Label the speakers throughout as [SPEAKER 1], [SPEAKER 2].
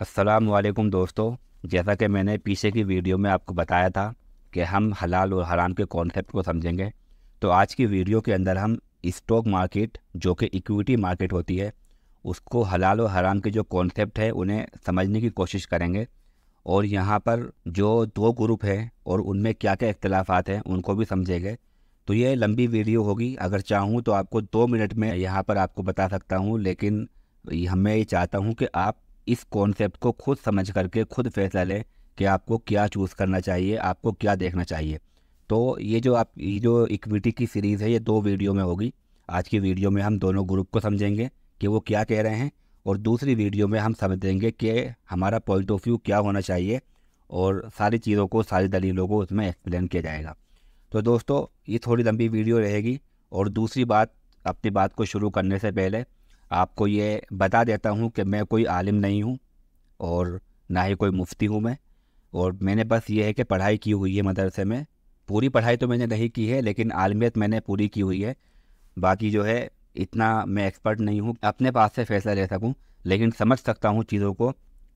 [SPEAKER 1] असलकुम दोस्तों जैसा कि मैंने पीछे की वीडियो में आपको बताया था कि हम हलाल और हराम के कॉन्सेप्ट को समझेंगे तो आज की वीडियो के अंदर हम स्टॉक मार्केट जो कि इक्विटी मार्केट होती है उसको हलाल और हराम के जो कॉन्सेप्ट है उन्हें समझने की कोशिश करेंगे और यहाँ पर जो दो ग्रुप हैं और उनमें क्या क्या इख्तलाफात हैं उनको भी समझेंगे तो ये लंबी वीडियो होगी अगर चाहूँ तो आपको दो मिनट में यहाँ पर आपको बता सकता हूँ लेकिन मैं ये चाहता हूँ कि आप इस कॉन्सेप्ट को खुद समझ करके खुद फैसला लें कि आपको क्या चूज़ करना चाहिए आपको क्या देखना चाहिए तो ये जो आप ये जो इक्विटी की सीरीज़ है ये दो वीडियो में होगी आज की वीडियो में हम दोनों ग्रुप को समझेंगे कि वो क्या कह रहे हैं और दूसरी वीडियो में हम समझेंगे कि हमारा पॉइंट ऑफ व्यू क्या होना चाहिए और सारी चीज़ों को सारी दलीलों को उसमें एक्सप्लेन किया जाएगा तो दोस्तों ये थोड़ी लंबी वीडियो रहेगी और दूसरी बात अपनी बात को शुरू करने से पहले आपको ये बता देता हूँ कि मैं कोई आलिम नहीं हूँ और ना ही कोई मुफ्ती हूँ मैं और मैंने बस ये है कि पढ़ाई की हुई है मदरसे में पूरी पढ़ाई तो मैंने नहीं की है लेकिन आलमियत मैंने पूरी की हुई है बाकी जो है इतना मैं एक्सपर्ट नहीं हूँ अपने पास से फ़ैसला ले सकूँ लेकिन समझ सकता हूँ चीज़ों को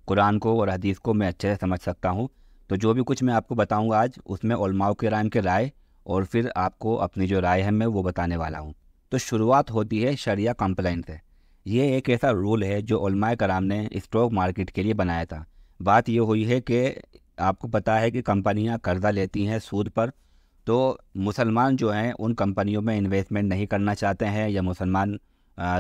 [SPEAKER 1] कुरान को और हदीस को मैं अच्छे से समझ सकता हूँ तो जो भी कुछ मैं आपको बताऊँगा आज उसमें उलमाओं के राम के राय और फिर आपको अपनी जो राय है मैं वो बताने वाला हूँ तो शुरुआत होती है शरिया कंप्लाइन से ये एक ऐसा रूल है जो ओलमाए कराम ने स्टॉक मार्केट के लिए बनाया था बात यह हुई है कि आपको पता है कि कंपनियां कर्जा लेती हैं सूद पर तो मुसलमान जो हैं उन कंपनियों में इन्वेस्टमेंट नहीं करना चाहते हैं या मुसलमान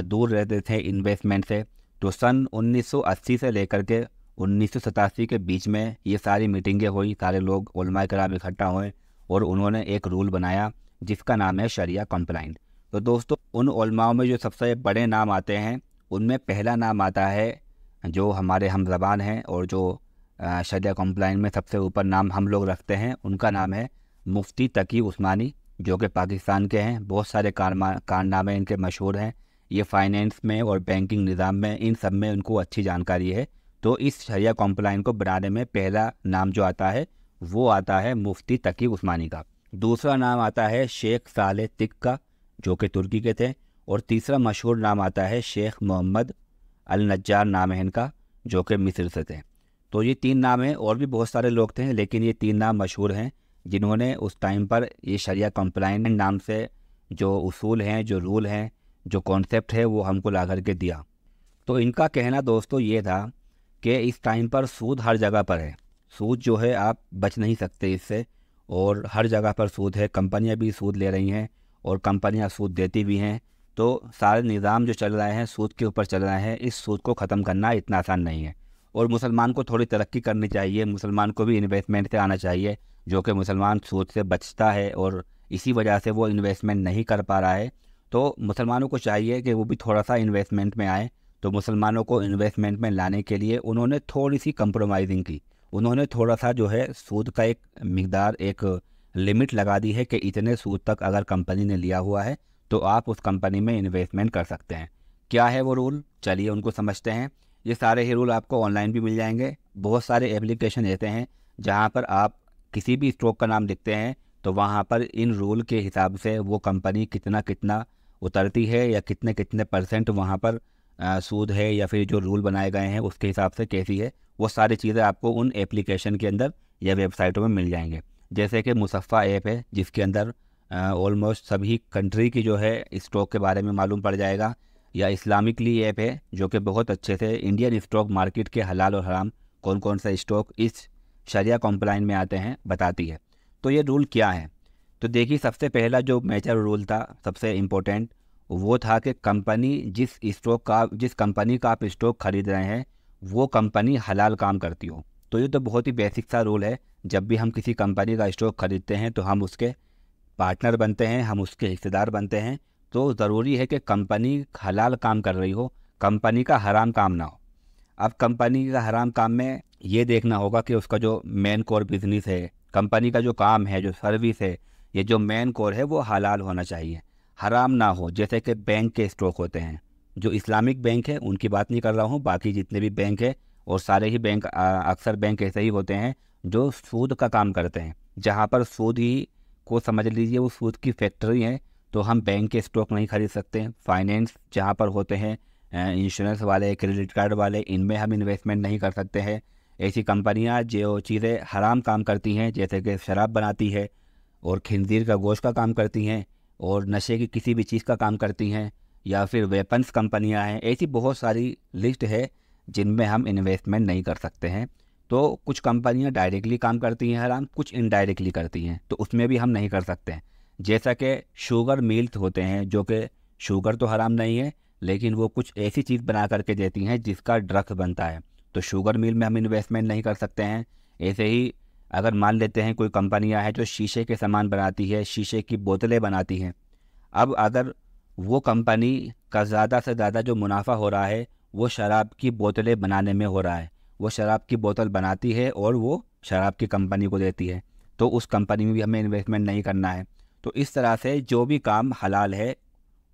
[SPEAKER 1] दूर रहते थे इन्वेस्टमेंट से तो सन 1980 से लेकर के उन्नीस के बीच में ये सारी मीटिंगें हुई सारे लोग ओलमा कराम इकट्ठा हुए और उन्होंने एक रूल बनाया जिसका नाम है शरिया कंप्लाइंट तो दोस्तों उन उलमाओं में जो सबसे बड़े नाम आते हैं उनमें पहला नाम आता है जो हमारे हम जबान हैं और जो शरिया कम्प्लाइन में सबसे ऊपर नाम हम लोग रखते हैं उनका नाम है मुफ्ती तकी उस्मानी जो कि पाकिस्तान के हैं बहुत सारे कारनामे कार इनके मशहूर हैं ये फाइनेंस में और बैंकिंग निज़ाम में इन सब में उनको अच्छी जानकारी है तो इस शरिया कॉम्प्लाइन को बनाने में पहला नाम जो आता है वो आता है मुफ्ती तकी उस्मानी का दूसरा नाम आता है शेख साल तिक का जो कि तुर्की के थे और तीसरा मशहूर नाम आता है शेख मोहम्मद अल नज्जार नाम है इनका जो कि मिस्र से थे तो ये तीन नाम हैं और भी बहुत सारे लोग थे लेकिन ये तीन नाम मशहूर हैं जिन्होंने उस टाइम पर ये शरिया कंप्लाइन नाम से जो उसूल हैं जो रूल हैं जो कॉन्सेप्ट है वो हमको ला करके दिया तो इनका कहना दोस्तों ये था कि इस टाइम पर सूद हर जगह पर है सूद जो है आप बच नहीं सकते इससे और हर जगह पर सूद है कंपनियां भी सूद ले रही हैं और कंपनियाँ सूद देती भी हैं तो सारे निज़ाम जो चल रहे हैं सूद के ऊपर चल रहे हैं इस सूद को ख़त्म करना इतना आसान नहीं है और मुसलमान को थोड़ी तरक्की करनी चाहिए मुसलमान को भी इन्वेस्टमेंट से आना चाहिए जो कि मुसलमान सूद से बचता है और इसी वजह से वो इन्वेस्टमेंट नहीं कर पा रहा है तो मुसलमानों को चाहिए कि वो भी थोड़ा सा इन्वेस्टमेंट में आए तो मुसलमानों को इन्वेस्टमेंट में लाने के लिए उन्होंने थोड़ी सी कंप्रोमाइजिंग की उन्होंने थोड़ा सा जो है सूद का एक मकदार एक लिमिट लगा दी है कि इतने सूद तक अगर कंपनी ने लिया हुआ है तो आप उस कंपनी में इन्वेस्टमेंट कर सकते हैं क्या है वो रूल चलिए उनको समझते हैं ये सारे ही रूल आपको ऑनलाइन भी मिल जाएंगे बहुत सारे एप्लीकेशन ऐसे हैं जहाँ पर आप किसी भी स्टॉक का नाम लिखते हैं तो वहाँ पर इन रूल के हिसाब से वो कंपनी कितना कितना उतरती है या कितने कितने परसेंट वहाँ पर आ, सूद है या फिर जो रूल बनाए गए हैं उसके हिसाब से कैसी है वो सारी चीज़ें आपको उन एप्लीकेशन के अंदर या वेबसाइटों में मिल जाएंगे जैसे कि मुसफ़ा ऐप है जिसके अंदर ऑलमोस्ट सभी कंट्री की जो है स्टॉक के बारे में मालूम पड़ जाएगा या इस्लामिकली ऐप है जो कि बहुत अच्छे से इंडियन स्टॉक मार्केट के हलाल और हराम कौन कौन सा स्टॉक इस शरिया कॉम्प्लाइन में आते हैं बताती है तो ये रूल क्या है तो देखिए सबसे पहला जो मेजर रूल था सबसे इम्पोर्टेंट वो था कि कंपनी जिस स्टॉक का जिस कंपनी का आप स्टॉक खरीद रहे हैं वो कंपनी हलाल काम करती हो तो ये तो बहुत ही बेसिक सा रूल है जब भी हम किसी कंपनी का स्टॉक खरीदते हैं तो हम उसके पार्टनर बनते हैं हम उसके हिस्सेदार बनते हैं तो ज़रूरी है कि कंपनी हलाल काम कर रही हो कंपनी का हराम काम ना हो अब कंपनी का हराम काम में ये देखना होगा कि उसका जो मेन कोर बिजनेस है कंपनी का जो काम है जो सर्विस है ये जो मेन कोर है वो हलाल होना चाहिए हराम ना हो जैसे कि बैंक के स्टॉक होते हैं जो इस्लामिक बैंक है उनकी बात नहीं कर रहा हूँ बाकी जितने भी बैंक है और सारे ही बैंक अक्सर बैंक ऐसे ही होते हैं जो सूद का काम करते हैं जहाँ पर सूद ही को समझ लीजिए वो सूद की फैक्ट्री है तो हम बैंक के स्टॉक नहीं खरीद सकते फाइनेंस जहाँ पर होते हैं इंश्योरेंस वाले क्रेडिट कार्ड वाले इनमें हम इन्वेस्टमेंट नहीं कर सकते हैं ऐसी कंपनियाँ जो चीज़ें हराम काम करती हैं जैसे कि शराब बनाती है और खंजीर का गोश्त का काम करती हैं और नशे की किसी भी चीज़ का काम करती हैं या फिर वेपन्स कंपनियाँ हैं ऐसी बहुत सारी लिस्ट है जिनमें हम इन्वेस्टमेंट नहीं कर सकते हैं तो कुछ कंपनियां डायरेक्टली काम करती हैं हराम कुछ इनडायरेक्टली करती हैं तो उसमें भी हम नहीं कर सकते हैं जैसा कि शुगर मिल्स होते हैं जो कि शुगर तो हराम नहीं है लेकिन वो कुछ ऐसी चीज़ बना करके देती हैं जिसका ड्रग्स बनता है तो शुगर मिल में हम इन्वेस्टमेंट नहीं कर सकते हैं ऐसे ही अगर मान लेते हैं कोई कंपनियाँ हैं जो शीशे के सामान बनाती है शीशे की बोतलें बनाती हैं अब अगर वो कंपनी का ज़्यादा से ज़्यादा जो मुनाफा हो रहा है वो शराब की बोतलें बनाने में हो रहा है वो शराब की बोतल बनाती है और वो शराब की कंपनी को देती है तो उस कंपनी में भी हमें इन्वेस्टमेंट नहीं करना है तो इस तरह से जो भी काम हलाल है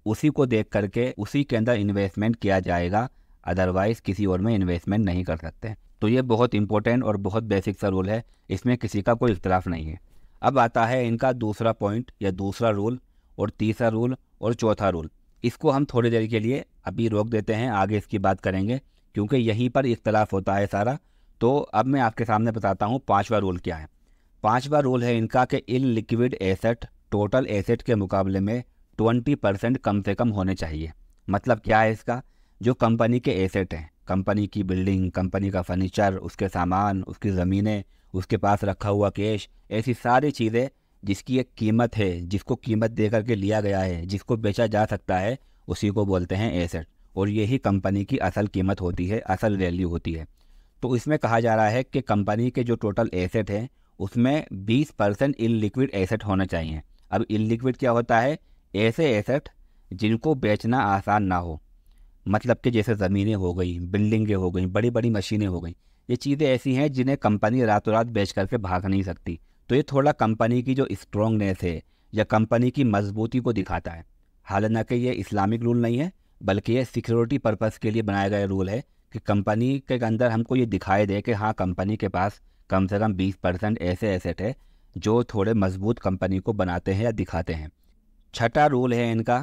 [SPEAKER 1] उसी को देख करके उसी के अंदर इन्वेस्टमेंट किया जाएगा अदरवाइज़ किसी और में इन्वेस्टमेंट नहीं कर सकते तो ये बहुत इंपॉर्टेंट और बहुत बेसिक सा रूल है इसमें किसी का कोई इख्तलाफ नहीं है अब आता है इनका दूसरा पॉइंट या दूसरा रूल और तीसरा रूल और चौथा रूल इसको हम थोड़ी देर के लिए अभी रोक देते हैं आगे इसकी बात करेंगे क्योंकि यहीं पर इख्तलाफ होता है सारा तो अब मैं आपके सामने बताता हूँ पाँचवा रूल क्या है पाँचवा रूल है इनका कि इन लिक्विड एसेट टोटल एसेट के मुकाबले में ट्वेंटी परसेंट कम से कम होने चाहिए मतलब क्या है इसका जो कंपनी के एसेट हैं कंपनी की बिल्डिंग कंपनी का फर्नीचर उसके सामान उसकी ज़मीनें उसके पास रखा हुआ कैश ऐसी सारी चीज़ें जिसकी एक कीमत है जिसको कीमत दे करके लिया गया है जिसको बेचा जा सकता है उसी को बोलते हैं एसेट और यही कंपनी की असल कीमत होती है असल वैल्यू होती है तो इसमें कहा जा रहा है कि कंपनी के जो टोटल एसेट हैं उसमें 20 परसेंट लिक्विड एसेट होना चाहिए अब लिक्विड क्या होता है ऐसे एसेट जिनको बेचना आसान ना हो मतलब कि जैसे ज़मीनें हो गई बिल्डिंगें हो गई बड़ी बड़ी मशीनें हो गई ये चीज़ें ऐसी हैं जिन्हें कंपनी रातों रात बेच करके भाग नहीं सकती तो ये थोड़ा कंपनी की जो स्ट्रॉन्गनेस है या कंपनी की मजबूती को दिखाता है हालांकि ये इस्लामिक रूल नहीं है बल्कि ये सिक्योरिटी पर्पस के लिए बनाया गया रूल है कि कंपनी के अंदर हमको ये दिखाई दे कि हाँ कंपनी के पास कम से कम बीस परसेंट ऐसे एसेट है जो थोड़े मजबूत कंपनी को बनाते हैं या दिखाते हैं छठा रूल है इनका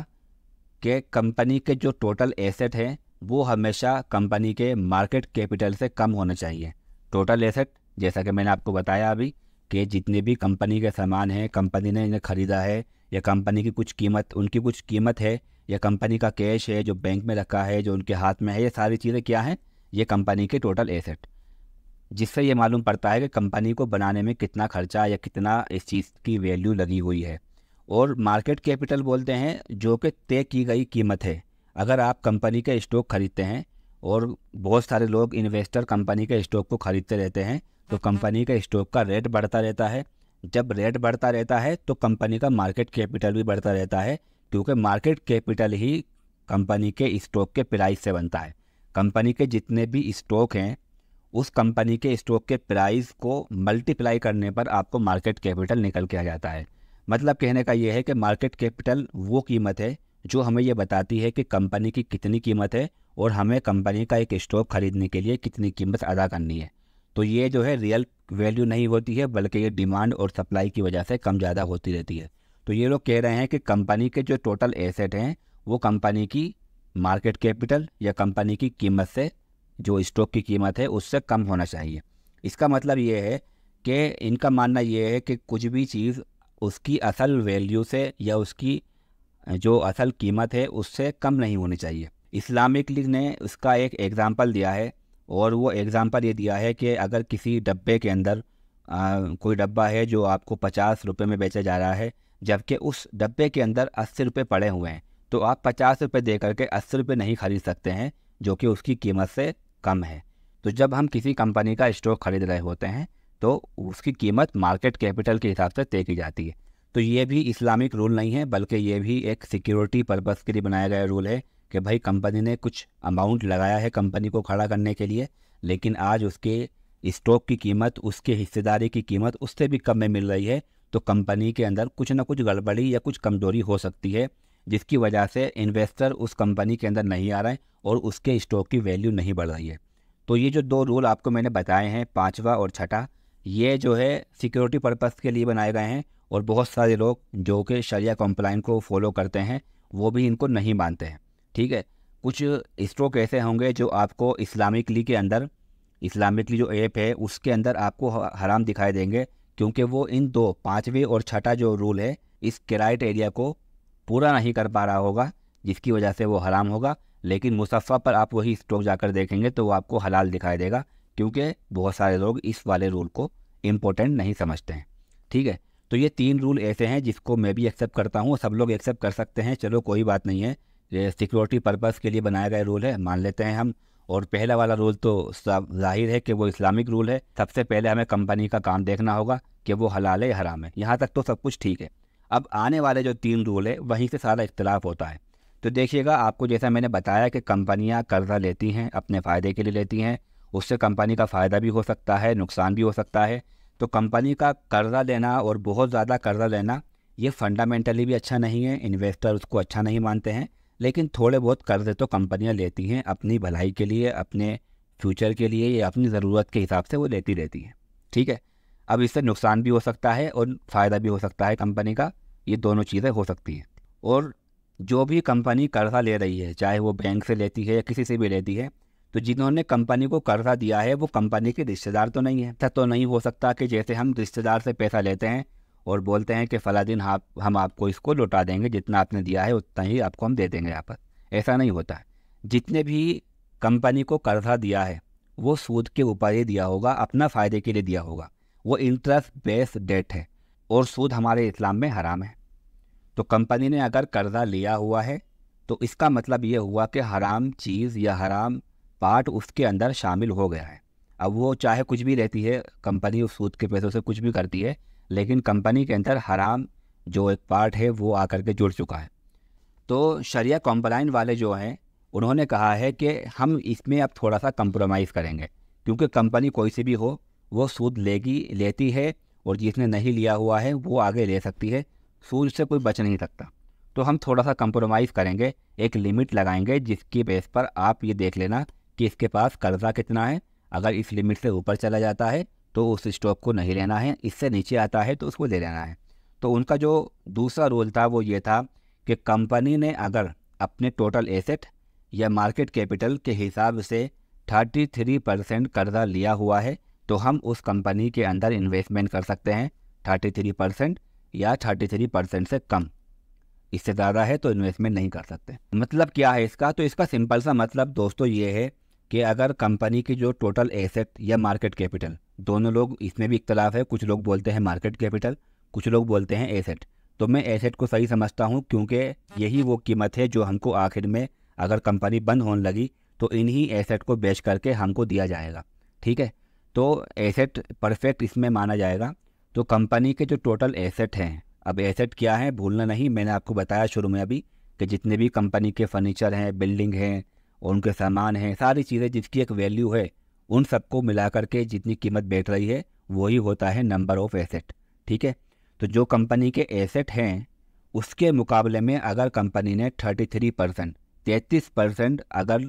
[SPEAKER 1] कि कंपनी के जो टोटल एसेट हैं वो हमेशा कंपनी के मार्केट कैपिटल से कम होने चाहिए टोटल एसेट जैसा कि मैंने आपको बताया अभी के जितने भी कंपनी के सामान हैं कंपनी ने इन्हें ख़रीदा है या कंपनी की कुछ कीमत उनकी कुछ कीमत है या कंपनी का कैश है जो बैंक में रखा है जो उनके हाथ में है ये सारी चीज़ें क्या हैं ये कंपनी के टोटल एसेट जिससे ये मालूम पड़ता है कि कंपनी को बनाने में कितना खर्चा या कितना इस चीज़ की वैल्यू लगी हुई है और मार्केट कैपिटल बोलते हैं जो कि तय की गई कीमत है अगर आप कंपनी का स्टॉक खरीदते हैं और बहुत सारे लोग इन्वेस्टर कंपनी के स्टॉक को ख़रीदते रहते हैं तो कंपनी का स्टॉक का रेट बढ़ता रहता है जब रेट बढ़ता रहता है तो कंपनी का मार्केट कैपिटल भी बढ़ता रहता है क्योंकि मार्केट कैपिटल ही कंपनी के स्टॉक के प्राइस से बनता है कंपनी के जितने भी स्टॉक हैं उस कंपनी के स्टॉक के प्राइस को मल्टीप्लाई करने पर आपको मार्केट कैपिटल निकल के आ जाता है मतलब कहने का यह है कि मार्केट कैपिटल वो कीमत है जो हमें ये बताती है कि कंपनी की कितनी कीमत है और हमें कंपनी का एक स्टॉक खरीदने के लिए कितनी कीमत अदा करनी है तो ये जो है रियल वैल्यू नहीं होती है बल्कि ये डिमांड और सप्लाई की वजह से कम ज़्यादा होती रहती है तो ये लोग कह रहे हैं कि कंपनी के जो टोटल एसेट हैं वो कंपनी की मार्केट कैपिटल या कंपनी की कीमत से जो स्टॉक की कीमत है उससे कम होना चाहिए इसका मतलब ये है कि इनका मानना ये है कि कुछ भी चीज़ उसकी असल वैल्यू से या उसकी जो असल कीमत है उससे कम नहीं होनी चाहिए इस्लामिक लीग ने उसका एक एग्ज़ाम्पल दिया है और वो एग्ज़ाम्पल ये दिया है कि अगर किसी डब्बे के अंदर आ, कोई डब्बा है जो आपको पचास रुपये में बेचा जा रहा है जबकि उस डब्बे के अंदर अस्सी रुपये पड़े हुए हैं तो आप पचास रुपये दे करके अस्सी रुपये नहीं ख़रीद सकते हैं जो कि उसकी कीमत से कम है तो जब हम किसी कंपनी का स्टॉक ख़रीद रहे होते हैं तो उसकी कीमत मार्केट कैपिटल के हिसाब से तय की जाती है तो ये भी इस्लामिक रूल नहीं है बल्कि ये भी एक सिक्योरिटी पर्पज़ के लिए बनाया गया रूल है कि भाई कंपनी ने कुछ अमाउंट लगाया है कंपनी को खड़ा करने के लिए लेकिन आज उसके स्टॉक की कीमत उसके हिस्सेदारी की कीमत उससे भी कम में मिल रही है तो कंपनी के अंदर कुछ ना कुछ गड़बड़ी या कुछ कमजोरी हो सकती है जिसकी वजह से इन्वेस्टर उस कंपनी के अंदर नहीं आ रहे हैं और उसके स्टॉक की वैल्यू नहीं बढ़ रही है तो ये जो दो रूल आपको मैंने बताए हैं पाँचवा और छठा ये जो है सिक्योरिटी पर्पज़ के लिए बनाए गए हैं और बहुत सारे लोग जो कि शरिया कॉम्प्लाइन को फॉलो करते हैं वो भी इनको नहीं मानते हैं ठीक है कुछ स्ट्रोक ऐसे होंगे जो आपको इस्लामिकली के अंदर इस्लामिकली जो ऐप है उसके अंदर आपको हराम दिखाई देंगे क्योंकि वो इन दो पाँचवें और छठा जो रूल है इस क्राइट एरिया को पूरा नहीं कर पा रहा होगा जिसकी वजह से वो हराम होगा लेकिन मुसफ़ा पर आप वही स्ट्रोक जाकर देखेंगे तो वो आपको हलाल दिखाई देगा क्योंकि बहुत सारे लोग इस वाले रूल को इम्पोर्टेंट नहीं समझते हैं ठीक है तो ये तीन रूल ऐसे हैं जिसको मैं भी एक्सेप्ट करता हूँ सब लोग एक्सेप्ट कर सकते हैं चलो कोई बात नहीं है ये सिक्योरिटी पर्पज़ के लिए बनाया गया रूल है मान लेते हैं हम और पहला वाला रूल तो जाहिर है कि वो इस्लामिक रूल है सबसे पहले हमें कंपनी का काम देखना होगा कि वो हलाल है या हराम है यहाँ तक तो सब कुछ ठीक है अब आने वाले जो तीन रूल है वहीं से सारा इख्तलाफ होता है तो देखिएगा आपको जैसा मैंने बताया कि कंपनियाँ कर्जा लेती हैं अपने फ़ायदे के लिए लेती हैं उससे कंपनी का फ़ायदा भी हो सकता है नुकसान भी हो सकता है तो कंपनी का कर्ज़ा लेना और बहुत ज़्यादा कर्ज़ा लेना ये फंडामेंटली भी अच्छा नहीं है इन्वेस्टर उसको अच्छा नहीं मानते हैं लेकिन थोड़े बहुत कर्ज तो कंपनियाँ लेती हैं अपनी भलाई के लिए अपने फ्यूचर के लिए या अपनी ज़रूरत के हिसाब से वो लेती रहती हैं ठीक है अब इससे नुकसान भी हो सकता है और फ़ायदा भी हो सकता है कंपनी का ये दोनों चीज़ें हो सकती हैं और जो भी कंपनी कर्जा ले रही है चाहे वो बैंक से लेती है या किसी से भी लेती है तो जिन्होंने कंपनी को कर्जा दिया है वो कंपनी के रिश्तेदार तो नहीं है ऐसा तो नहीं हो सकता कि जैसे हम रिश्तेदार से पैसा लेते हैं और बोलते हैं कि फ़ला दिन आप हाँ, हम आपको इसको लौटा देंगे जितना आपने दिया है उतना ही आपको हम दे देंगे यहाँ पर ऐसा नहीं होता है जितने भी कंपनी को कर्जा दिया है वो सूद के ऊपर ही दिया होगा अपना फ़ायदे के लिए दिया होगा वो इंटरेस्ट बेस्ड डेट है और सूद हमारे इस्लाम में हराम है तो कंपनी ने अगर कर्जा लिया हुआ है तो इसका मतलब ये हुआ कि हराम चीज़ या हराम पार्ट उसके अंदर शामिल हो गया है अब वो चाहे कुछ भी रहती है कंपनी उस सूद के पैसों से कुछ भी करती है लेकिन कंपनी के अंदर हराम जो एक पार्ट है वो आकर के जुड़ चुका है तो शरिया कॉम्पलाइन वाले जो हैं उन्होंने कहा है कि हम इसमें अब थोड़ा सा कंप्रोमाइज़ करेंगे क्योंकि कंपनी कोई सी भी हो वो सूद लेगी लेती है और जिसने नहीं लिया हुआ है वो आगे ले सकती है सूद से कोई बच नहीं सकता तो हम थोड़ा सा कंप्रोमाइज़ करेंगे एक लिमिट लगाएंगे जिसकी बेस पर आप ये देख लेना कि इसके पास कर्ज़ा कितना है अगर इस लिमिट से ऊपर चला जाता है तो उस स्टॉक को नहीं लेना है इससे नीचे आता है तो उसको ले लेना है तो उनका जो दूसरा रोल था वो ये था कि कंपनी ने अगर अपने टोटल एसेट या मार्केट कैपिटल के हिसाब से 33 परसेंट कर्जा लिया हुआ है तो हम उस कंपनी के अंदर इन्वेस्टमेंट कर सकते हैं 33 परसेंट या 33 परसेंट से कम इससे ज़्यादा है तो इन्वेस्टमेंट नहीं कर सकते मतलब क्या है इसका तो इसका सिंपल सा मतलब दोस्तों ये है कि अगर कंपनी की जो टोटल एसेट या मार्केट कैपिटल दोनों लोग इसमें भी इख्तलाफ है कुछ लोग बोलते हैं मार्केट कैपिटल कुछ लोग बोलते हैं एसेट तो मैं एसेट को सही समझता हूँ क्योंकि यही वो कीमत है जो हमको आखिर में अगर कंपनी बंद होने लगी तो इन्हीं एसेट को बेच करके हमको दिया जाएगा ठीक है तो एसेट परफेक्ट इसमें माना जाएगा तो कंपनी के जो टोटल एसेट हैं अब एसेट क्या है भूलना नहीं मैंने आपको बताया शुरू में अभी कि जितने भी कंपनी के फर्नीचर हैं बिल्डिंग हैं और उनके सामान हैं सारी चीज़ें जिसकी एक वैल्यू है उन सबको मिला करके जितनी कीमत बैठ रही है वही होता है नंबर ऑफ़ एसेट ठीक है तो जो कंपनी के एसेट हैं उसके मुकाबले में अगर कंपनी ने 33 परसेंट तैंतीस परसेंट अगर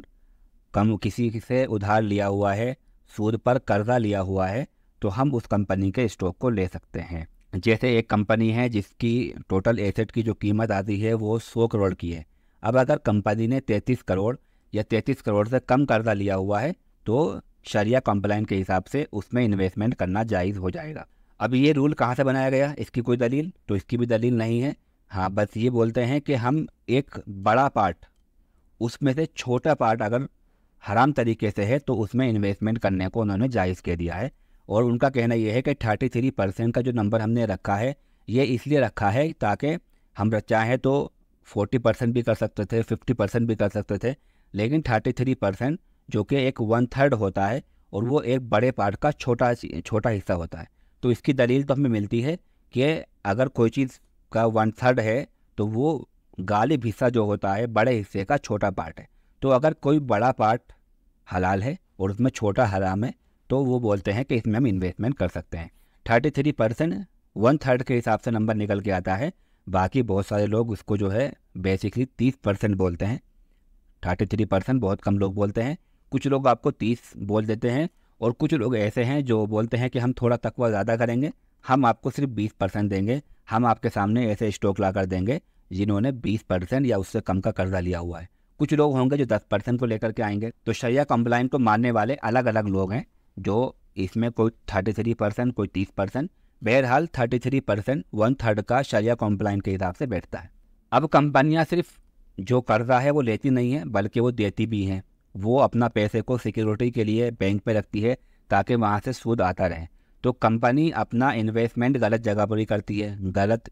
[SPEAKER 1] कम किसी से उधार लिया हुआ है सूद पर कर्जा लिया हुआ है तो हम उस कंपनी के स्टॉक को ले सकते हैं जैसे एक कंपनी है जिसकी टोटल एसेट की जो कीमत आती है वो सौ करोड़ की है अब अगर कंपनी ने तैंतीस करोड़ या तैंतीस करोड़ से कम कर्जा लिया हुआ है तो शरिया कंप्लाइंट के हिसाब से उसमें इन्वेस्टमेंट करना जायज़ हो जाएगा अब ये रूल कहाँ से बनाया गया इसकी कोई दलील तो इसकी भी दलील नहीं है हाँ बस ये बोलते हैं कि हम एक बड़ा पार्ट उसमें से छोटा पार्ट अगर हराम तरीके से है तो उसमें इन्वेस्टमेंट करने को उन्होंने जायज़ कह दिया है और उनका कहना यह है कि थर्टी थ्री परसेंट का जो नंबर हमने रखा है ये इसलिए रखा है ताकि हम चाहें तो फोर्टी परसेंट भी कर सकते थे फिफ्टी परसेंट भी कर सकते थे लेकिन थर्टी थ्री परसेंट जो कि एक वन थर्ड होता है और वो एक बड़े पार्ट का छोटा छोटा हिस्सा होता है तो इसकी दलील तो हमें मिलती है कि अगर कोई चीज़ का वन थर्ड है तो वो गालिब हिस्सा जो होता है बड़े हिस्से का छोटा पार्ट है तो अगर कोई बड़ा पार्ट हलाल है और उसमें छोटा हराम है तो वो बोलते हैं कि इसमें हम इन्वेस्टमेंट कर सकते हैं thirty three percent one third के हिसाब से नंबर निकल के आता है बाकी बहुत सारे लोग उसको जो है बेसिकली तीस परसेंट बोलते हैं थर्टी थ्री परसेंट बहुत कम लोग बोलते हैं कुछ लोग आपको तीस बोल देते हैं और कुछ लोग ऐसे हैं जो बोलते हैं कि हम थोड़ा तकवा ज़्यादा करेंगे हम आपको सिर्फ बीस परसेंट देंगे हम आपके सामने ऐसे स्टॉक ला कर देंगे जिन्होंने बीस परसेंट या उससे कम का कर्जा लिया हुआ है कुछ लोग होंगे जो दस परसेंट को लेकर के आएंगे तो शरिया कंप्लाइन को मानने वाले अलग अलग लोग हैं जो इसमें कोई थर्टी थ्री परसेंट कोई तीस परसेंट बहरहाल thirty three percent one third का शरिया कंप्लाइन के हिसाब से बैठता है अब कंपनियाँ सिर्फ जो कर्जा है वो लेती नहीं है बल्कि वो देती भी हैं वो अपना पैसे को सिक्योरिटी के लिए बैंक पे रखती है ताकि वहाँ से सूद आता रहे तो कंपनी अपना इन्वेस्टमेंट गलत जगह पर ही करती है गलत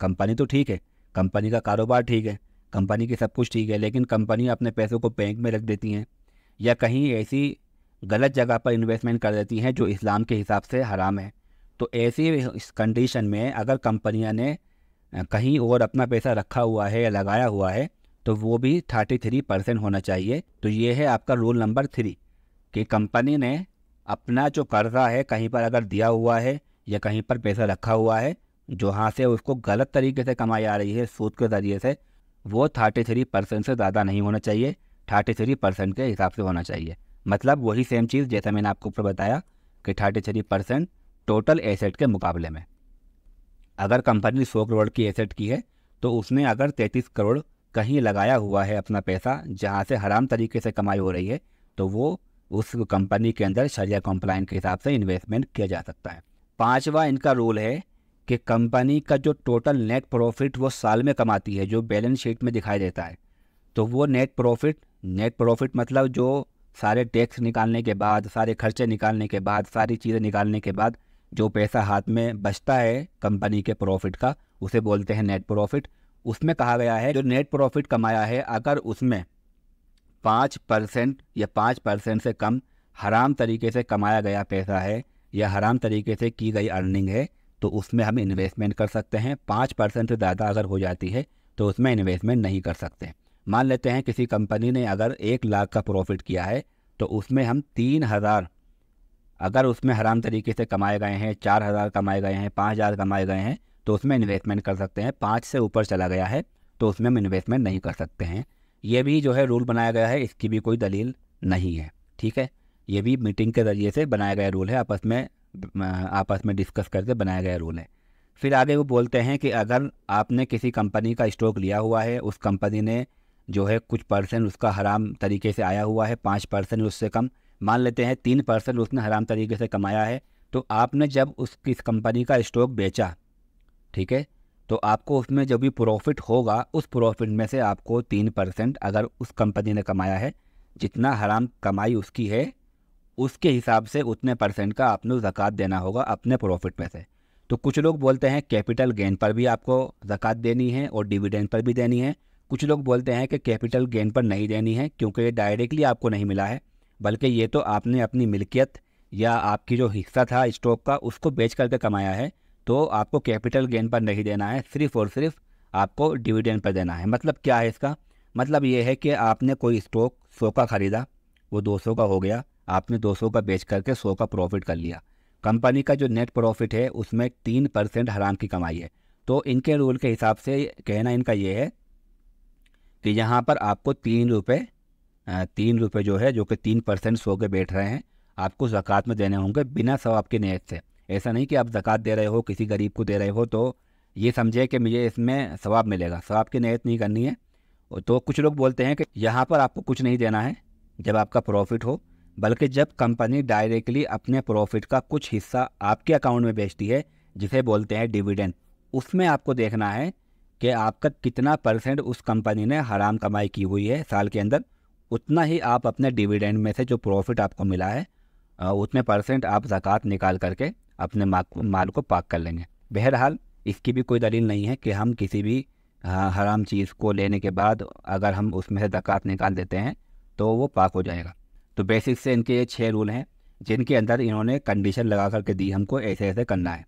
[SPEAKER 1] कंपनी तो ठीक है कंपनी का कारोबार ठीक है कंपनी की सब कुछ ठीक है लेकिन कंपनी अपने पैसों को बैंक में रख देती हैं या कहीं ऐसी गलत जगह पर इन्वेस्टमेंट कर देती हैं जो इस्लाम के हिसाब से हराम है तो ऐसी इस कंडीशन में अगर कंपनियां ने कहीं और अपना पैसा रखा हुआ है या लगाया हुआ है तो वो भी थर्टी थ्री परसेंट होना चाहिए तो ये है आपका रूल नंबर थ्री कि कंपनी ने अपना जो कर्जा है कहीं पर अगर दिया हुआ है या कहीं पर पैसा रखा हुआ है जो से उसको गलत तरीके से कमाई आ रही है सूद के ज़रिए से वो थर्टी थ्री परसेंट से ज़्यादा नहीं होना चाहिए थर्टी थ्री परसेंट के हिसाब से होना चाहिए मतलब वही सेम चीज़ जैसा मैंने आपको ऊपर बताया कि thirty three percent total asset के मुकाबले में अगर कंपनी सौ करोड़ की एसेट की है तो उसने अगर तैंतीस करोड़ कहीं लगाया हुआ है अपना पैसा जहाँ से हराम तरीके से कमाई हो रही है तो वो उस कंपनी के अंदर शरिया कंप्लाइन के हिसाब से इन्वेस्टमेंट किया जा सकता है पांचवा इनका रोल है कि कंपनी का जो टोटल नेट प्रॉफिट वो साल में कमाती है जो बैलेंस शीट में दिखाई देता है तो वो नेट प्रॉफिट नेट प्रॉफिट मतलब जो सारे टैक्स निकालने के बाद सारे खर्चे निकालने के बाद सारी चीज़ें निकालने के बाद जो पैसा हाथ में बचता है कंपनी के प्रॉफिट का उसे बोलते हैं नेट प्रॉफिट उसमें कहा गया है जो नेट प्रॉफिट कमाया है अगर उसमें पाँच परसेंट या पाँच परसेंट से कम हराम तरीके से कमाया गया पैसा है या हराम तरीके से की गई अर्निंग है तो उसमें हम इन्वेस्टमेंट कर सकते हैं पाँच परसेंट से ज़्यादा अगर हो जाती है तो उसमें इन्वेस्टमेंट नहीं कर सकते मान लेते हैं किसी कंपनी ने अगर एक लाख का प्रॉफिट किया है तो उसमें हम तीन हज़ार अगर उसमें हराम तरीके से कमाए गए हैं चार हज़ार कमाए गए हैं पाँच हज़ार कमाए गए हैं तो उसमें इन्वेस्टमेंट कर सकते हैं पाँच से ऊपर चला गया है तो उसमें हम इन्वेस्टमेंट नहीं कर सकते हैं ये भी जो है रूल बनाया गया है इसकी भी कोई दलील नहीं है ठीक है ये भी मीटिंग के ज़रिए से बनाया गया रूल है आपस में आपस में डिस्कस करके बनाया गया रूल है फिर आगे वो बोलते हैं कि अगर आपने किसी कंपनी का स्टॉक लिया हुआ है उस कंपनी ने जो है कुछ परसेंट उसका हराम तरीके से आया हुआ है पाँच परसेंट उससे कम मान लेते हैं तीन परसेंट उसने हराम तरीके से कमाया है तो आपने जब उस किस कंपनी का स्टॉक बेचा ठीक है तो आपको उसमें जो भी प्रॉफिट होगा उस प्रॉफिट में से आपको तीन परसेंट अगर उस कंपनी ने कमाया है जितना हराम कमाई उसकी है उसके हिसाब से उतने परसेंट का आपने ज़क़़त देना होगा अपने प्रॉफिट में से तो कुछ लोग बोलते हैं कैपिटल गेन पर भी आपको ज़क़़त देनी है और डिविडेंड पर भी देनी है कुछ लोग बोलते हैं कि कैपिटल गेन पर नहीं देनी है क्योंकि ये डायरेक्टली आपको नहीं मिला है बल्कि ये तो आपने अपनी मिल्कियत या आपकी जो हिस्सा था स्टॉक का उसको बेच करके कमाया है तो आपको कैपिटल गेन पर नहीं देना है सिर्फ और सिर्फ आपको डिविडेंड पर देना है मतलब क्या है इसका मतलब ये है कि आपने कोई स्टॉक सौ का ख़रीदा वो दो सौ का हो गया आपने दो सौ का बेच करके सौ का प्रॉफिट कर लिया कंपनी का जो नेट प्रॉफिट है उसमें तीन परसेंट हराम की कमाई है तो इनके रूल के हिसाब से कहना इनका ये है कि यहाँ पर आपको तीन रुपये तीन रुपये जो है जो कि तीन परसेंट सौ के बैठ रहे हैं आपको ज़क़ात में देने होंगे बिना सवाब की नीयत से ऐसा नहीं कि आप ज़क़़त दे रहे हो किसी गरीब को दे रहे हो तो ये समझे कि मुझे इसमें सवाब मिलेगा सवाब की नीयत नहीं करनी है तो कुछ लोग बोलते हैं कि यहाँ पर आपको कुछ नहीं देना है जब आपका प्रॉफिट हो बल्कि जब कंपनी डायरेक्टली अपने प्रॉफिट का कुछ हिस्सा आपके अकाउंट में बेचती है जिसे बोलते हैं डिविडेंड उसमें आपको देखना है कि आपका कितना परसेंट उस कंपनी ने हराम कमाई की हुई है साल के अंदर उतना ही आप अपने डिविडेंड में से जो प्रॉफिट आपको मिला है उतने परसेंट आप ज़क़़त निकाल करके अपने माल को पाक कर लेंगे बहरहाल इसकी भी कोई दलील नहीं है कि हम किसी भी हराम चीज़ को लेने के बाद अगर हम उसमें से जक़ात निकाल देते हैं तो वो पाक हो जाएगा तो बेसिक से इनके ये छः रूल हैं जिनके अंदर इन्होंने कंडीशन लगा करके दी हमको ऐसे ऐसे करना है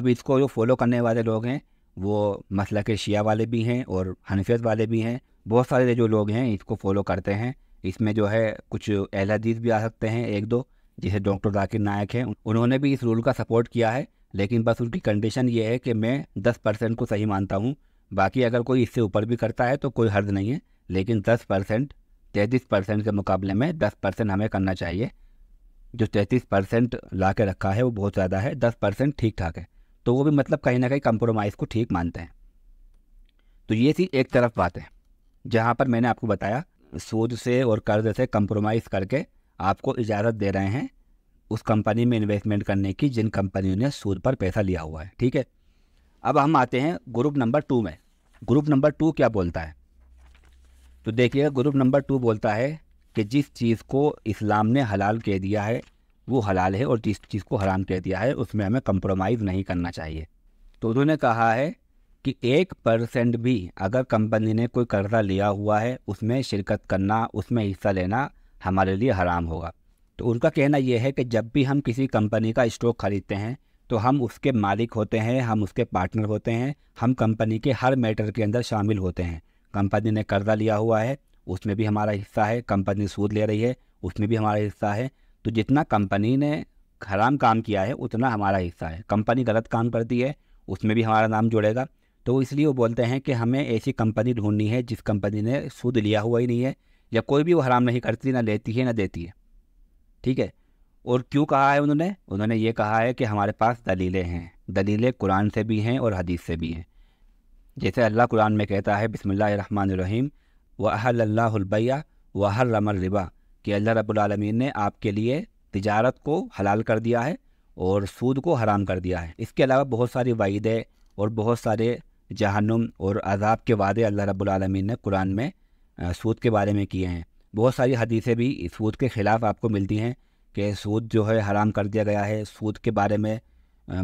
[SPEAKER 1] अब इसको जो फॉलो करने वाले लोग हैं वो मसल के शिया वाले भी हैं और हनफियत वाले भी हैं बहुत सारे जो लोग हैं इसको फॉलो करते हैं इसमें जो है कुछ एहदीज भी आ सकते हैं एक दो जिसे डॉक्टर जाकिर नायक हैं उन्होंने भी इस रूल का सपोर्ट किया है लेकिन बस उनकी कंडीशन ये है कि मैं दस परसेंट को सही मानता हूँ बाकी अगर कोई इससे ऊपर भी करता है तो कोई हर्ज नहीं है लेकिन दस परसेंट तैंतीस परसेंट के मुकाबले में दस परसेंट हमें करना चाहिए जो तैंतीस परसेंट ला के रखा है वो बहुत ज़्यादा है दस परसेंट ठीक ठाक है तो वो भी मतलब कहीं ना कहीं कंप्रोमाइज़ को ठीक मानते हैं तो ये थी एक तरफ बात है जहाँ पर मैंने आपको बताया सूद से और कर्ज से कंप्रोमाइज़ करके आपको इजाज़त दे रहे हैं उस कंपनी में इन्वेस्टमेंट करने की जिन कंपनियों ने सूद पर पैसा लिया हुआ है ठीक है अब हम आते हैं ग्रुप नंबर टू में ग्रुप नंबर टू क्या बोलता है तो देखिएगा ग्रुप नंबर टू बोलता है कि जिस चीज़ को इस्लाम ने हलाल कह दिया है वो हलाल है और जिस चीज़ को हराम कह दिया है उसमें हमें कंप्रोमाइज़ नहीं करना चाहिए तो उन्होंने कहा है कि एक परसेंट भी अगर कंपनी ने कोई कर्जा लिया हुआ है उसमें शिरकत करना उसमें हिस्सा लेना हमारे लिए हराम होगा तो उनका कहना यह है कि जब भी हम किसी कंपनी का स्टॉक ख़रीदते हैं तो हम उसके मालिक होते हैं हम उसके पार्टनर होते हैं हम कंपनी के हर मैटर के अंदर शामिल होते हैं कंपनी ने कर्जा लिया हुआ है उसमें भी हमारा हिस्सा है कंपनी सूद ले रही है उसमें भी हमारा हिस्सा है तो जितना कंपनी ने हराम काम किया है उतना हमारा हिस्सा है कंपनी गलत काम करती है उसमें भी हमारा नाम जुड़ेगा तो इसलिए वो बोलते हैं कि हमें ऐसी कंपनी ढूंढनी है जिस कंपनी ने सूद लिया हुआ ही नहीं है या कोई भी वो हराम नहीं करती ना लेती है ना देती है ठीक है और क्यों कहा है उन्होंने उन्होंने ये कहा है कि हमारे पास दलीलें हैं दलीलें कुरान से भी हैं और हदीस से भी हैं जैसे अल्लाह कुरान में कहता है बसमीम वहल्लाबैया वहर रमर रिबा कि अल्लाह रबालमीन ने आपके लिए तजारत को हलाल कर दिया है और सूद को हराम कर दिया है इसके अलावा बहुत सारी वायदे और बहुत सारे जहनुम और अजाब के वादे अल्लाह रब्लम ने कुरान में सूद के बारे में किए हैं बहुत सारी हदीसें भी सूद के ख़िलाफ़ आपको मिलती हैं कि सूद जो है हराम कर दिया गया है सूद के बारे में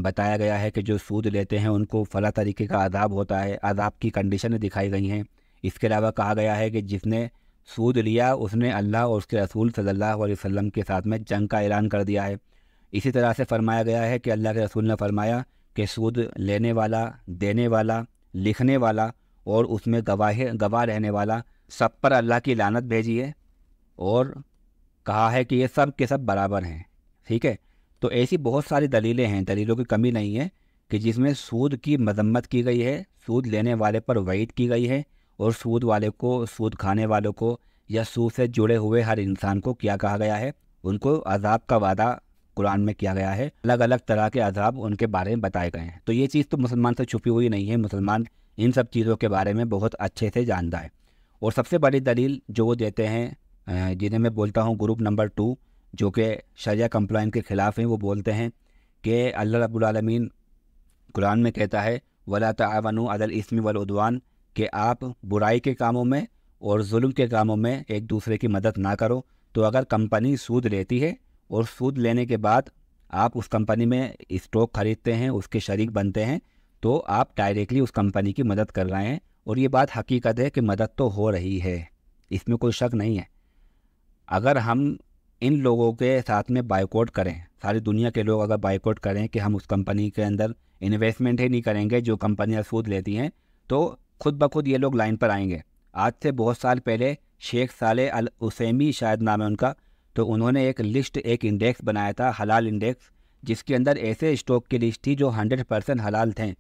[SPEAKER 1] बताया गया है कि जो सूद लेते हैं उनको फ़ला तरीके का आदाब होता है आदाब की कंडीशनें दिखाई गई हैं इसके अलावा कहा गया है कि जिसने सूद लिया उसने अल्लाह और उसके रसूल सल्लल्लाहु अलैहि वसल्लम के साथ में जंग का ऐलान कर दिया है इसी तरह से फरमाया गया है कि अल्लाह के रसूल ने फरमाया कि सूद लेने वाला देने वाला लिखने वाला और उसमें गवाह गवाह रहने वाला सब पर अल्लाह की लानत भेजी है और कहा है कि ये सब के सब बराबर हैं ठीक है तो ऐसी बहुत सारी दलीलें हैं दलीलों की कमी नहीं है कि जिसमें सूद की मजम्मत की गई है सूद लेने वाले पर वईद की गई है और सूद वाले को सूद खाने वालों को या सूद से जुड़े हुए हर इंसान को क्या कहा गया है उनको अजाब का वादा कुरान में किया गया है अलग अलग तरह के अजाब उनके बारे में बताए गए हैं तो ये चीज़ तो मुसलमान से छुपी हुई नहीं है मुसलमान इन सब चीज़ों के बारे में बहुत अच्छे से जानता है और सबसे बड़ी दलील जो वो देते हैं जिन्हें मैं बोलता हूँ ग्रुप नंबर टू जो कि शरिया कंप्लाइन के ख़िलाफ़ हैं वो बोलते हैं कि अल्लाह रबालमीन कुरान में कहता है वला तावन अदल इसमी वलुदवान कि आप बुराई के कामों में और जुल्म के कामों में एक दूसरे की मदद ना करो तो अगर कंपनी सूद लेती है और सूद लेने के बाद आप उस कंपनी में स्टॉक ख़रीदते हैं उसके शरीक बनते हैं तो आप डायरेक्टली उस कंपनी की मदद कर रहे हैं और ये बात हकीकत है कि मदद तो हो रही है इसमें कोई शक नहीं है अगर हम इन लोगों के साथ में बाइकआउट करें सारी दुनिया के लोग अगर बाइकआउट करें कि हम उस कंपनी के अंदर इन्वेस्टमेंट ही नहीं करेंगे जो कंपनियाँ सूद लेती हैं तो खुद ब खुद ये लोग लाइन पर आएंगे आज से बहुत साल पहले शेख साले अल उसेमी शायद नाम है उनका तो उन्होंने एक लिस्ट एक इंडेक्स बनाया था हलाल इंडेक्स जिसके अंदर ऐसे स्टॉक की लिस्ट थी जो हंड्रेड परसेंट हलाल थे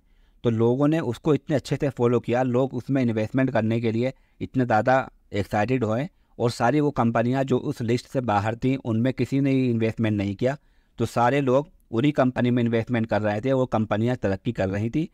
[SPEAKER 1] तो लोगों ने उसको इतने अच्छे से फॉलो किया लोग उसमें इन्वेस्टमेंट करने के लिए इतने ज़्यादा एक्साइटेड हुए और सारी वो कंपनियां जो उस लिस्ट से बाहर थी उनमें किसी ने इन्वेस्टमेंट नहीं किया तो सारे लोग उन्हीं कंपनी में इन्वेस्टमेंट कर रहे थे वो कंपनियां तरक्की कर रही थी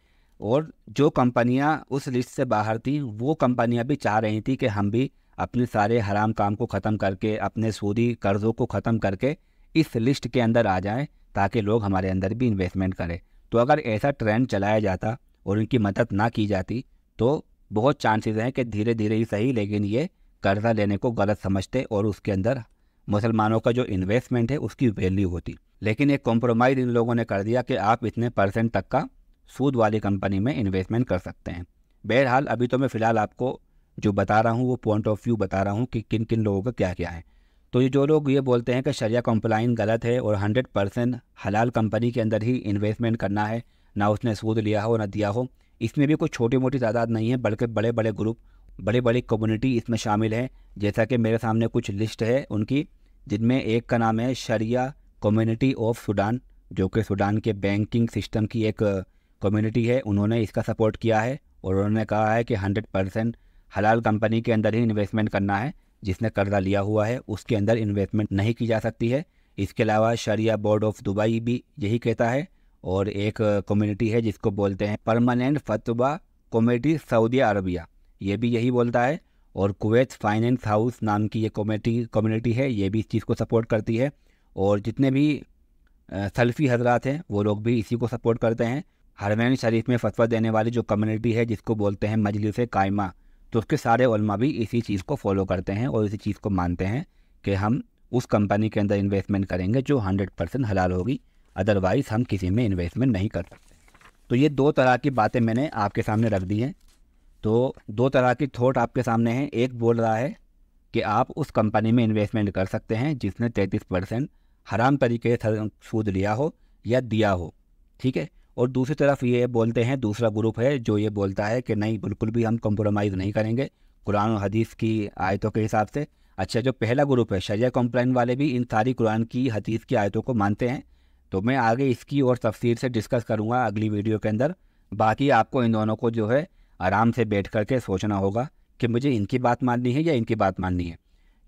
[SPEAKER 1] और जो कंपनियां उस लिस्ट से बाहर थी वो कंपनियां भी चाह रही थी कि हम भी अपने सारे हराम काम को ख़त्म करके अपने सूदी कर्ज़ों को ख़त्म करके इस लिस्ट के अंदर आ जाएं ताकि लोग हमारे अंदर भी इन्वेस्टमेंट करें तो अगर ऐसा ट्रेंड चलाया जाता और उनकी मदद ना की जाती तो बहुत चांसेस हैं कि धीरे धीरे ही सही लेकिन ये कर्ज़ा लेने को गलत समझते और उसके अंदर मुसलमानों का जो इन्वेस्टमेंट है उसकी वैल्यू होती लेकिन एक कॉम्प्रोमाइज़ इन लोगों ने कर दिया कि आप इतने परसेंट तक का सूद वाली कंपनी में इन्वेस्टमेंट कर सकते हैं बहरहाल अभी तो मैं फ़िलहाल आपको जो बता रहा हूँ वो पॉइंट ऑफ व्यू बता रहा हूँ कि किन किन लोगों का क्या क्या है तो ये जो लोग ये बोलते हैं कि शरिया कंप्लाइन गलत है और हंड्रेड परसेंट हलाल कंपनी के अंदर ही इन्वेस्टमेंट करना है ना उसने सूद लिया हो ना दिया हो इसमें भी कोई छोटी मोटी तादाद नहीं है बल्कि बड़े बड़े ग्रुप बड़े बड़ी कम्युनिटी इसमें शामिल हैं जैसा कि मेरे सामने कुछ लिस्ट है उनकी जिनमें एक का नाम है शरिया कम्युनिटी ऑफ सूडान जो कि सूडान के बैंकिंग सिस्टम की एक कम्युनिटी है उन्होंने इसका सपोर्ट किया है और उन्होंने कहा है कि हंड्रेड परसेंट हलाल कंपनी के अंदर ही इन्वेस्टमेंट करना है जिसने कर्जा लिया हुआ है उसके अंदर इन्वेस्टमेंट नहीं की जा सकती है इसके अलावा शरिया बोर्ड ऑफ दुबई भी यही कहता है और एक कम्युनिटी है जिसको बोलते हैं परमानेंट फतवा कमेटी सऊदी अरबिया ये भी यही बोलता है और कुवैत फाइनेंस हाउस नाम की ये कमेटी कम्युनिटी है ये भी इस चीज़ को सपोर्ट करती है और जितने भी सल्फ़ी हजरात हैं वो लोग भी इसी को सपोर्ट करते हैं हरमैन शरीफ में फतवा देने वाली जो कम्युनिटी है जिसको बोलते हैं मजलिस कायमा तो उसके सारे उलमा भी इसी चीज़ को फॉलो करते हैं और इसी चीज़ को मानते हैं कि हम उस कंपनी के अंदर इन्वेस्टमेंट करेंगे जो हंड्रेड परसेंट हलाल होगी अदरवाइज़ हम किसी में इन्वेस्टमेंट नहीं कर सकते तो ये दो तरह की बातें मैंने आपके सामने रख दी हैं तो दो तरह की थॉट आपके सामने हैं एक बोल रहा है कि आप उस कंपनी में इन्वेस्टमेंट कर सकते हैं जिसने तैंतीस परसेंट हराम तरीके से सूद लिया हो या दिया हो ठीक है और दूसरी तरफ ये बोलते हैं दूसरा ग्रुप है जो ये बोलता है कि नहीं बिल्कुल भी हम कम्प्रोमाइज़ नहीं करेंगे कुरान और हदीस की आयतों के हिसाब से अच्छा जो पहला ग्रुप है शरिया कंप्लाइन वाले भी इन सारी कुरान की हदीस की आयतों को मानते हैं तो मैं आगे इसकी और तफसीर से डिस्कस करूँगा अगली वीडियो के अंदर बाकी आपको इन दोनों को जो है आराम से बैठ कर के सोचना होगा कि मुझे इनकी बात माननी है या इनकी बात माननी है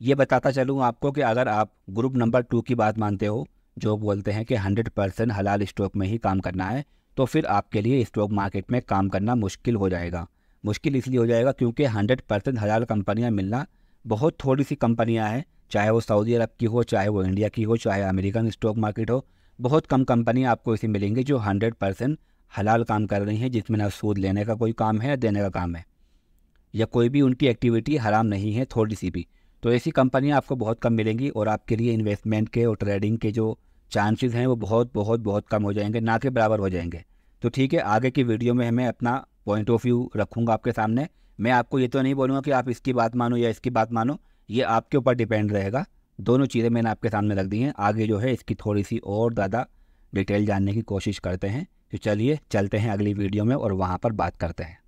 [SPEAKER 1] ये बताता चलूँ आपको कि अगर आप ग्रुप नंबर टू की बात मानते हो जो बोलते हैं कि हंड्रेड परसेंट हलाल स्टॉक में ही काम करना है तो फिर आपके लिए स्टॉक मार्केट में काम करना मुश्किल हो जाएगा मुश्किल इसलिए हो जाएगा क्योंकि हंड्रेड परसेंट हलाल कंपनियां मिलना बहुत थोड़ी सी कंपनियाँ हैं चाहे वो सऊदी अरब की हो चाहे वो इंडिया की हो चाहे अमेरिकन स्टॉक मार्केट हो बहुत कम कंपनियाँ आपको ऐसी मिलेंगी जो हंड्रेड परसेंट हलाल काम कर रही हैं जिसमें ना सूद लेने का कोई काम है या देने का काम है या कोई भी उनकी एक्टिविटी हराम नहीं है थोड़ी सी भी तो ऐसी कंपनियाँ आपको बहुत कम मिलेंगी और आपके लिए इन्वेस्टमेंट के और ट्रेडिंग के जो चांसेस हैं वो बहुत बहुत बहुत कम हो जाएंगे ना के बराबर हो जाएंगे तो ठीक है आगे की वीडियो में मैं अपना पॉइंट ऑफ व्यू रखूँगा आपके सामने मैं आपको ये तो नहीं बोलूँगा कि आप इसकी बात मानो या इसकी बात मानो ये आपके ऊपर डिपेंड रहेगा दोनों चीज़ें मैंने आपके सामने रख दी हैं आगे जो है इसकी थोड़ी सी और ज़्यादा डिटेल जानने की कोशिश करते हैं तो चलिए चलते हैं अगली वीडियो में और वहाँ पर बात करते हैं